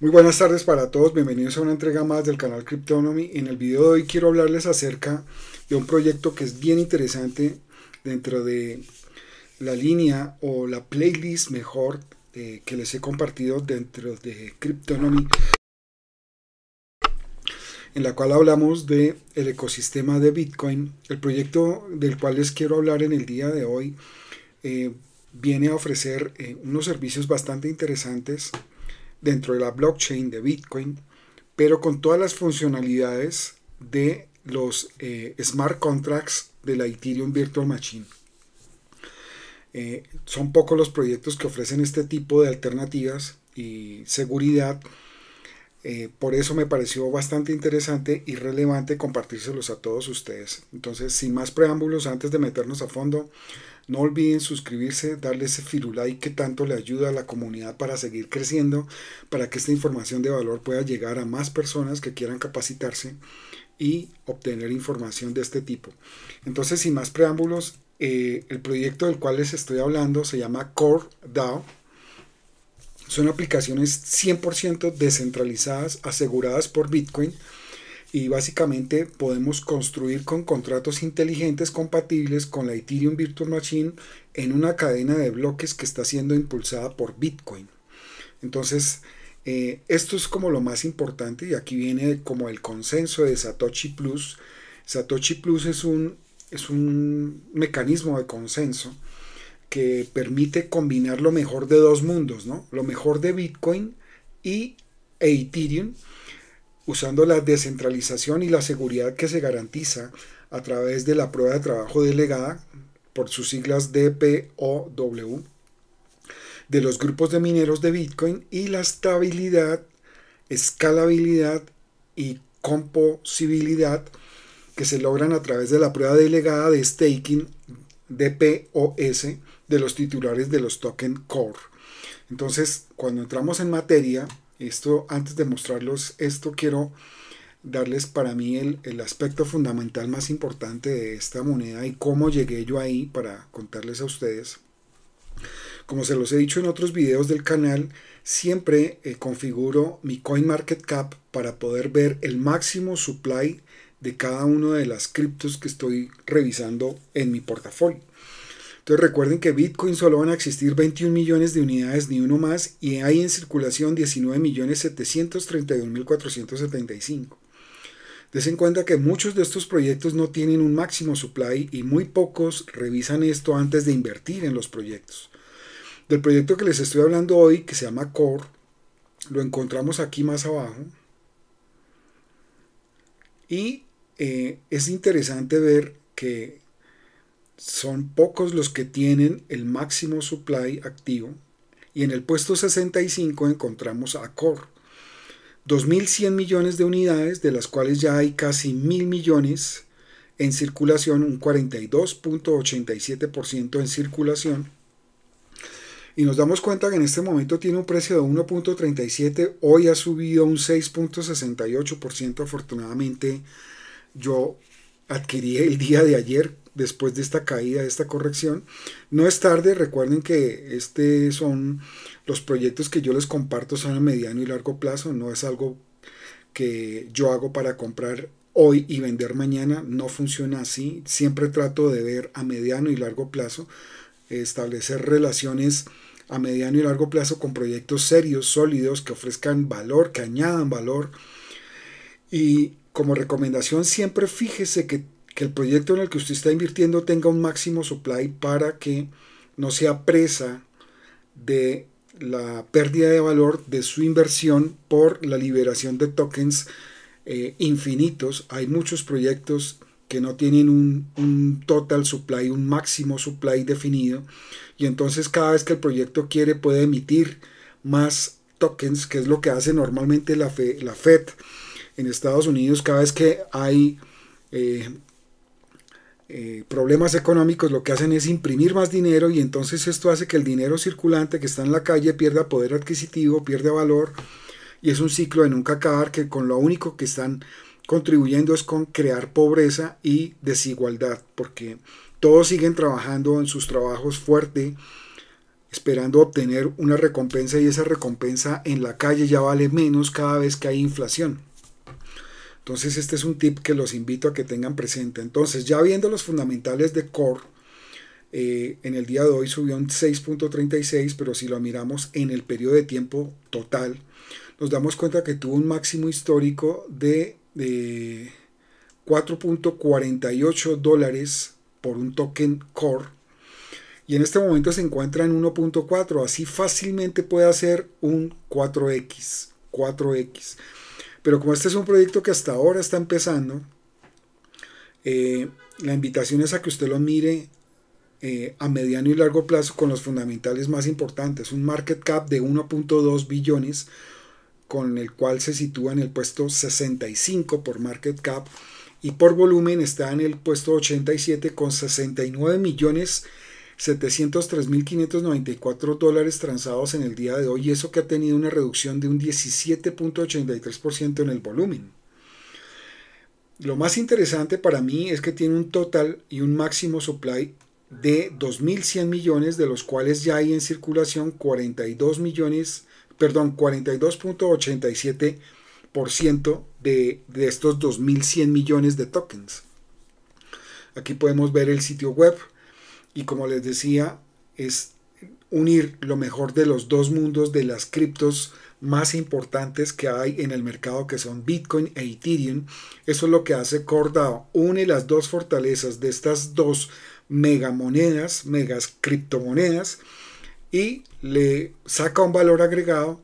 Muy buenas tardes para todos, bienvenidos a una entrega más del canal Cryptonomy. En el video de hoy quiero hablarles acerca de un proyecto que es bien interesante dentro de la línea o la playlist mejor eh, que les he compartido dentro de Cryptonomy en la cual hablamos de el ecosistema de Bitcoin. El proyecto del cual les quiero hablar en el día de hoy eh, viene a ofrecer eh, unos servicios bastante interesantes dentro de la blockchain de Bitcoin, pero con todas las funcionalidades de los eh, smart contracts de la Ethereum Virtual Machine. Eh, son pocos los proyectos que ofrecen este tipo de alternativas y seguridad eh, por eso me pareció bastante interesante y relevante compartírselos a todos ustedes. Entonces, sin más preámbulos, antes de meternos a fondo, no olviden suscribirse, darle ese y que tanto le ayuda a la comunidad para seguir creciendo, para que esta información de valor pueda llegar a más personas que quieran capacitarse y obtener información de este tipo. Entonces, sin más preámbulos, eh, el proyecto del cual les estoy hablando se llama Core DAO son aplicaciones 100% descentralizadas, aseguradas por Bitcoin y básicamente podemos construir con contratos inteligentes compatibles con la Ethereum Virtual Machine en una cadena de bloques que está siendo impulsada por Bitcoin. Entonces, eh, esto es como lo más importante y aquí viene como el consenso de Satoshi Plus. Satoshi Plus es un, es un mecanismo de consenso que permite combinar lo mejor de dos mundos, ¿no? Lo mejor de Bitcoin y Ethereum, usando la descentralización y la seguridad que se garantiza a través de la prueba de trabajo delegada, por sus siglas DPOW, de los grupos de mineros de Bitcoin y la estabilidad, escalabilidad y composibilidad que se logran a través de la prueba delegada de staking DPOS de los titulares de los token core. Entonces, cuando entramos en materia, esto antes de mostrarlos esto quiero darles para mí el, aspecto fundamental más importante de esta moneda y cómo llegué yo ahí para contarles a ustedes. Como se los he dicho en otros videos del canal, siempre eh, configuro mi CoinMarketCap para poder ver el máximo supply de cada una de las criptos que estoy revisando en mi portafolio. Entonces recuerden que Bitcoin solo van a existir 21 millones de unidades, ni uno más, y hay en circulación 19.731.475. Des en cuenta que muchos de estos proyectos no tienen un máximo supply y muy pocos revisan esto antes de invertir en los proyectos. Del proyecto que les estoy hablando hoy, que se llama Core, lo encontramos aquí más abajo. Y eh, es interesante ver que son pocos los que tienen el máximo supply activo y en el puesto 65 encontramos a Core. 2.100 millones de unidades, de las cuales ya hay casi 1.000 millones en circulación, un 42.87% en circulación. Y nos damos cuenta que en este momento tiene un precio de 1.37, hoy ha subido un 6.68%, afortunadamente yo adquirí el día de ayer después de esta caída, de esta corrección. No es tarde, recuerden que este son los proyectos que yo les comparto son a mediano y largo plazo, no es algo que yo hago para comprar hoy y vender mañana, no funciona así. Siempre trato de ver a mediano y largo plazo, establecer relaciones a mediano y largo plazo con proyectos serios, sólidos, que ofrezcan valor, que añadan valor. Y como recomendación siempre fíjese que que el proyecto en el que usted está invirtiendo tenga un máximo supply para que no sea presa de la pérdida de valor de su inversión por la liberación de tokens eh, infinitos. Hay muchos proyectos que no tienen un, total supply, un máximo supply definido. Y entonces cada vez que el proyecto quiere puede emitir más tokens, que es lo que hace normalmente la, la Fed en Estados Unidos. Cada vez que hay eh, eh, problemas económicos lo que hacen es imprimir más dinero y entonces esto hace que el dinero circulante que está en la calle pierda poder adquisitivo, pierde valor y es un ciclo de nunca acabar que con lo único que están contribuyendo es con crear pobreza y desigualdad porque todos siguen trabajando en sus trabajos fuerte esperando obtener una recompensa y esa recompensa en la calle ya vale menos cada vez que hay inflación. Entonces este es un tip que los invito a que tengan presente. Entonces ya viendo los fundamentales de Core, eh, en el día de hoy subió un 6.36, pero si lo miramos en el periodo de tiempo total, nos damos cuenta que tuvo un máximo histórico de, de 4.48 dólares por un token core y en este momento se encuentra en 1.4, así fácilmente puede hacer un 4X, 4X. Pero como este es un proyecto que hasta ahora está empezando, eh, la invitación es a que usted lo mire eh, a mediano y largo plazo con los fundamentales más importantes. Un market cap de 1.2 billones, con el cual se sitúa en el puesto 65 por market cap y por volumen está en el puesto 87 con 69 millones 703.594 dólares transados en el día de hoy y eso que ha tenido una reducción de un 17.83% en el volumen. Lo más interesante para mí es que tiene un total y un máximo supply de 2.100 millones, de los cuales ya hay en circulación 42 millones, perdón, 42.87% de, de estos 2.100 millones de tokens. Aquí podemos ver el sitio web, y como les decía, es unir lo mejor de los dos mundos de las criptos más importantes que hay en el mercado que son Bitcoin e Ethereum. Eso es lo que hace Cordao. Une las dos fortalezas de estas dos megamonedas, megas criptomonedas y le saca un valor agregado.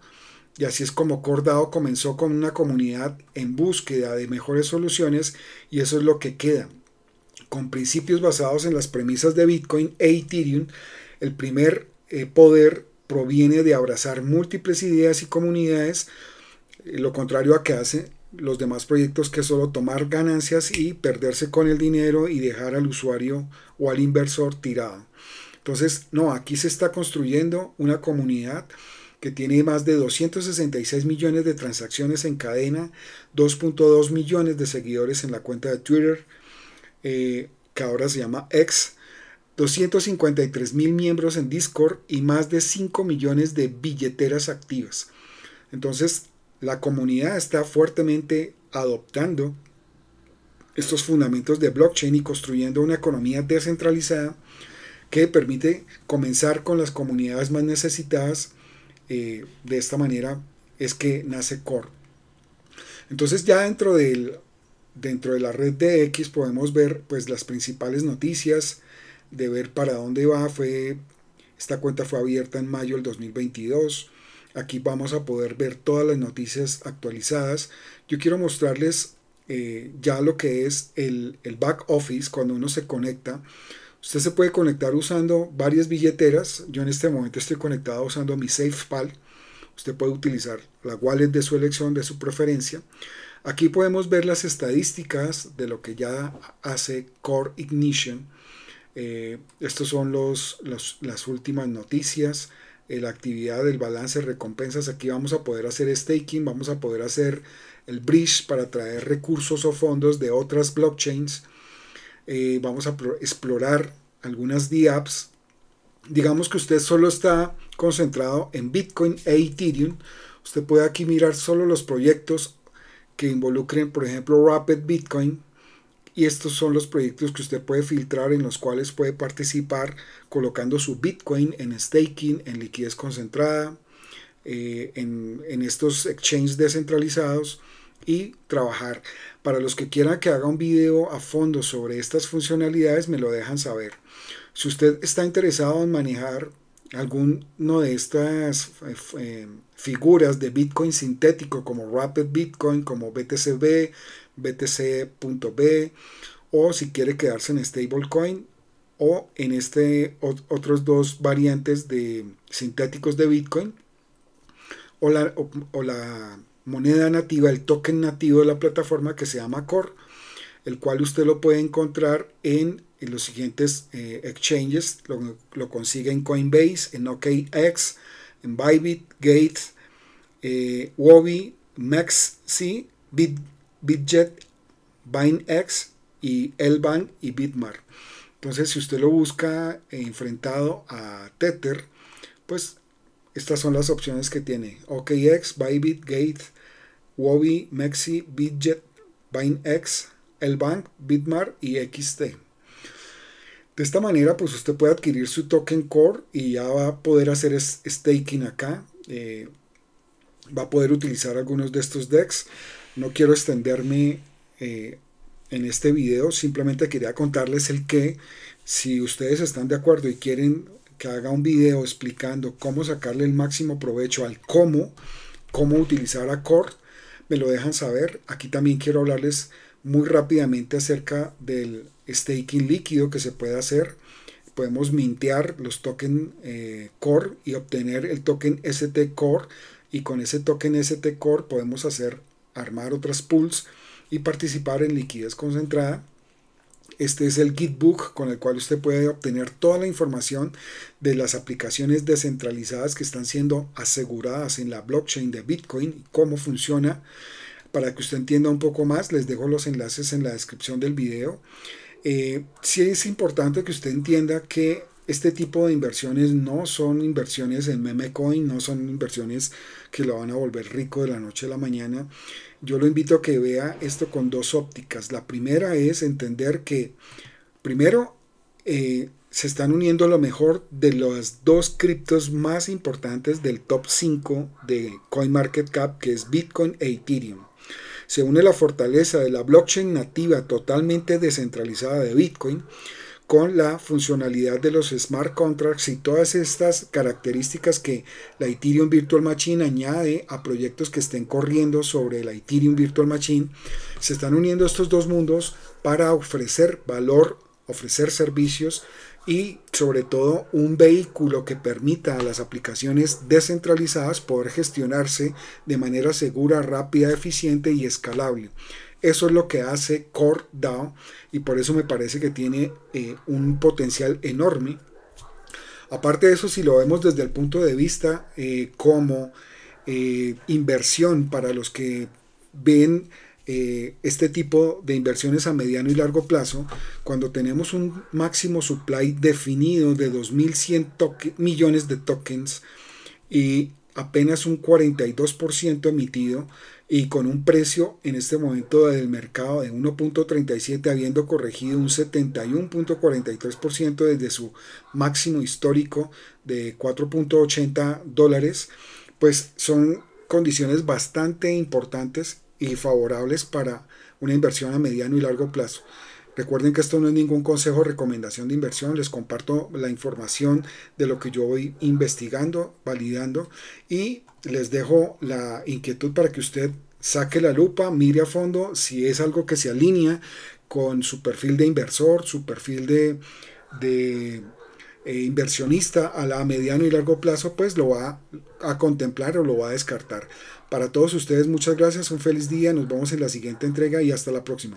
Y así es como Cordao comenzó con una comunidad en búsqueda de mejores soluciones y eso es lo que queda con principios basados en las premisas de Bitcoin e Ethereum, el primer eh, poder proviene de abrazar múltiples ideas y comunidades, eh, lo contrario a que hacen los demás proyectos que solo tomar ganancias y perderse con el dinero y dejar al usuario o al inversor tirado. Entonces, no, aquí se está construyendo una comunidad que tiene más de 266 millones de transacciones en cadena, 2.2 millones de seguidores en la cuenta de Twitter, eh, que ahora se llama X, 253 mil miembros en Discord y más de 5 millones de billeteras activas. Entonces, la comunidad está fuertemente adoptando estos fundamentos de blockchain y construyendo una economía descentralizada que permite comenzar con las comunidades más necesitadas. Eh, de esta manera es que nace Core. Entonces ya dentro del dentro de la red de X podemos ver pues las principales noticias de ver para dónde va fue esta cuenta fue abierta en mayo del 2022 aquí vamos a poder ver todas las noticias actualizadas yo quiero mostrarles eh, ya lo que es el, el back office cuando uno se conecta usted se puede conectar usando varias billeteras yo en este momento estoy conectado usando mi SafePal usted puede utilizar la wallet de su elección de su preferencia Aquí podemos ver las estadísticas de lo que ya hace Core Ignition. Estas eh, estos son los, las últimas noticias, eh, la actividad del balance de recompensas. Aquí vamos a poder hacer staking, vamos a poder hacer el bridge para traer recursos o fondos de otras blockchains. Eh, vamos a explorar algunas DApps. Digamos que usted solo está concentrado en Bitcoin e Ethereum. Usted puede aquí mirar solo los proyectos que involucren, por ejemplo, Rapid Bitcoin. Y estos son los proyectos que usted puede filtrar en los cuales puede participar colocando su Bitcoin en staking, en liquidez concentrada, eh, en, en estos exchanges descentralizados y trabajar. Para los que quieran que haga un video a fondo sobre estas funcionalidades, me lo dejan saber. Si usted está interesado en manejar alguno de estas eh, eh, figuras de Bitcoin sintético como Rapid Bitcoin, como BTCB, BTC.B, o si quiere quedarse en stablecoin o en este otros dos variantes de sintéticos de Bitcoin o la, o la moneda nativa, el token nativo de la plataforma que se llama Core, el cual usted lo puede encontrar en y los siguientes eh, exchanges lo, consigue en Coinbase, en OKX, en Bybit, Gate, eh, Wobi, Maxi, Bit, Bitjet, y Elbank y Bitmar. Entonces, si usted lo busca eh, enfrentado a Tether, pues estas son las opciones que tiene. OKX, Bybit, Gate, Wobi, Maxi, Bitjet, BineX, Elbank, Bitmar y XT. De esta manera, pues usted puede adquirir su token core y ya va a poder hacer staking acá. Eh, va a poder utilizar algunos de estos decks. No quiero extenderme eh, en este video, simplemente quería contarles el que si ustedes están de acuerdo y quieren que haga un video explicando cómo sacarle el máximo provecho al cómo, cómo utilizar a Core, me lo dejan saber. Aquí también quiero hablarles muy rápidamente acerca del staking líquido que se puede hacer. Podemos mintear los token eh, core y obtener el token ST core y con ese token ST core podemos hacer armar otras pools y participar en liquidez concentrada. Este es el Gitbook con el cual usted puede obtener toda la información de las aplicaciones descentralizadas que están siendo aseguradas en la blockchain de Bitcoin y cómo funciona. Para que usted entienda un poco más, les dejo los enlaces en la descripción del video. Eh, si es importante que usted entienda que este tipo de inversiones no son inversiones en meme coin, no son inversiones que lo van a volver rico de la noche a la mañana. Yo lo invito a que vea esto con dos ópticas. La primera es entender que, primero, eh, se están uniendo lo mejor de las dos criptos más importantes del top 5 de CoinMarketCap, que es Bitcoin e Ethereum se une la fortaleza de la blockchain nativa totalmente descentralizada de Bitcoin con la funcionalidad de los smart contracts y todas estas características que la Ethereum Virtual Machine añade a proyectos que estén corriendo sobre la Ethereum Virtual Machine, se están uniendo estos dos mundos para ofrecer valor, ofrecer servicios y sobre todo un vehículo que permita a las aplicaciones descentralizadas poder gestionarse de manera segura, rápida, eficiente y escalable. Eso es lo que hace Core DAO y por eso me parece que tiene eh, un potencial enorme. Aparte de eso, si lo vemos desde el punto de vista eh, como eh, inversión para los que ven eh, este tipo de inversiones a mediano y largo plazo, cuando tenemos un máximo supply definido de 2.100 millones de tokens y apenas un 42% emitido y con un precio en este momento del mercado de 1.37 habiendo corregido un 71.43% desde su máximo histórico de 4.80 dólares, pues son condiciones bastante importantes y favorables para una inversión a mediano y largo plazo. Recuerden que esto no es ningún consejo o recomendación de inversión, les comparto la información de lo que yo voy investigando, validando y les dejo la inquietud para que usted saque la lupa, mire a fondo si es algo que se alinea con su perfil de inversor, su perfil de, de eh, inversionista a la mediano y largo plazo, pues lo va a, a contemplar o lo va a descartar. Para todos ustedes, muchas gracias, un feliz día, nos vemos en la siguiente entrega y hasta la próxima.